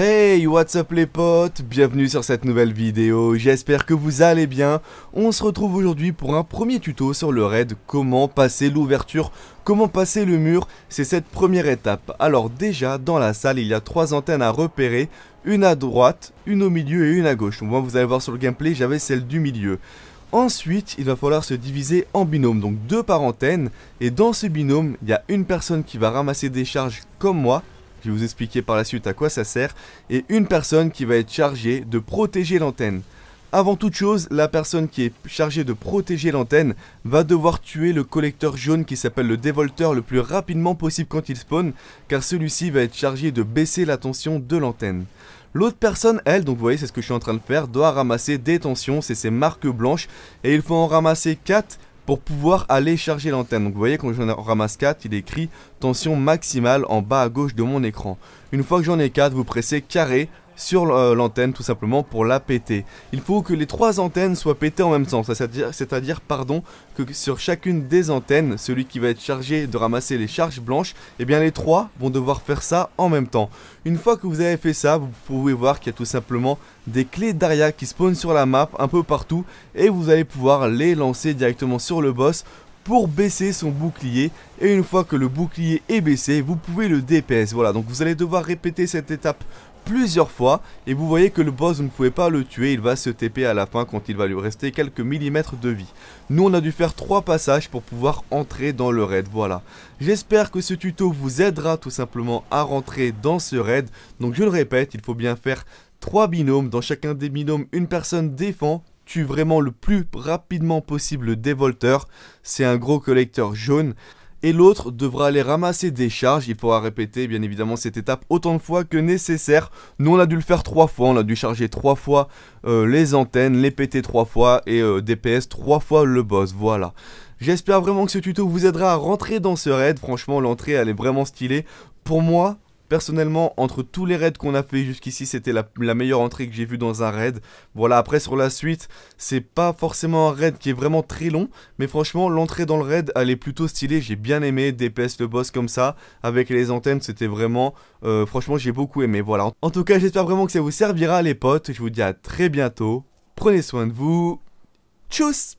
Hey, what's up les potes Bienvenue sur cette nouvelle vidéo, j'espère que vous allez bien. On se retrouve aujourd'hui pour un premier tuto sur le raid comment passer l'ouverture, comment passer le mur, c'est cette première étape. Alors déjà, dans la salle, il y a trois antennes à repérer, une à droite, une au milieu et une à gauche. Donc moi, vous allez voir sur le gameplay, j'avais celle du milieu. Ensuite, il va falloir se diviser en binômes, donc deux par antenne, et dans ce binôme, il y a une personne qui va ramasser des charges comme moi, je vais vous expliquer par la suite à quoi ça sert. Et une personne qui va être chargée de protéger l'antenne. Avant toute chose, la personne qui est chargée de protéger l'antenne va devoir tuer le collecteur jaune qui s'appelle le dévolteur le plus rapidement possible quand il spawn, car celui-ci va être chargé de baisser la tension de l'antenne. L'autre personne, elle, donc vous voyez c'est ce que je suis en train de faire, doit ramasser des tensions, c'est ses marques blanches, et il faut en ramasser 4 pour pouvoir aller charger l'antenne. Donc vous voyez quand j'en ramasse 4, il écrit tension maximale en bas à gauche de mon écran. Une fois que j'en ai 4, vous pressez carré sur euh, l'antenne tout simplement pour la péter. Il faut que les trois antennes soient pétées en même temps, c'est-à-dire pardon que sur chacune des antennes, celui qui va être chargé de ramasser les charges blanches, eh bien les trois vont devoir faire ça en même temps. Une fois que vous avez fait ça, vous pouvez voir qu'il y a tout simplement des clés d'aria qui spawnent sur la map un peu partout et vous allez pouvoir les lancer directement sur le boss pour baisser son bouclier et une fois que le bouclier est baissé, vous pouvez le DPS. Voilà, donc vous allez devoir répéter cette étape plusieurs fois et vous voyez que le boss ne pouvez pas le tuer, il va se TP à la fin quand il va lui rester quelques millimètres de vie. Nous on a dû faire trois passages pour pouvoir entrer dans le raid, voilà. J'espère que ce tuto vous aidera tout simplement à rentrer dans ce raid. Donc je le répète, il faut bien faire trois binômes, dans chacun des binômes une personne défend, tue vraiment le plus rapidement possible des volteurs. C'est un gros collecteur jaune et l'autre devra aller ramasser des charges. Il faudra répéter bien évidemment cette étape autant de fois que nécessaire. Nous on a dû le faire trois fois, on a dû charger trois fois euh, les antennes, les péter trois fois et euh, DPS trois fois le boss. Voilà. J'espère vraiment que ce tuto vous aidera à rentrer dans ce raid. Franchement l'entrée elle est vraiment stylée. Pour moi, Personnellement, entre tous les raids qu'on a fait jusqu'ici, c'était la, meilleure entrée que j'ai vue dans un raid. Voilà, après sur la suite, c'est pas forcément un raid qui est vraiment très long, mais franchement, l'entrée dans le raid, elle est plutôt stylée. J'ai bien aimé, DPS le boss comme ça, avec les antennes, c'était vraiment... Euh, franchement, j'ai beaucoup aimé, voilà. En tout cas, j'espère vraiment que ça vous servira les potes. Je vous dis à très bientôt. Prenez soin de vous. Tchuss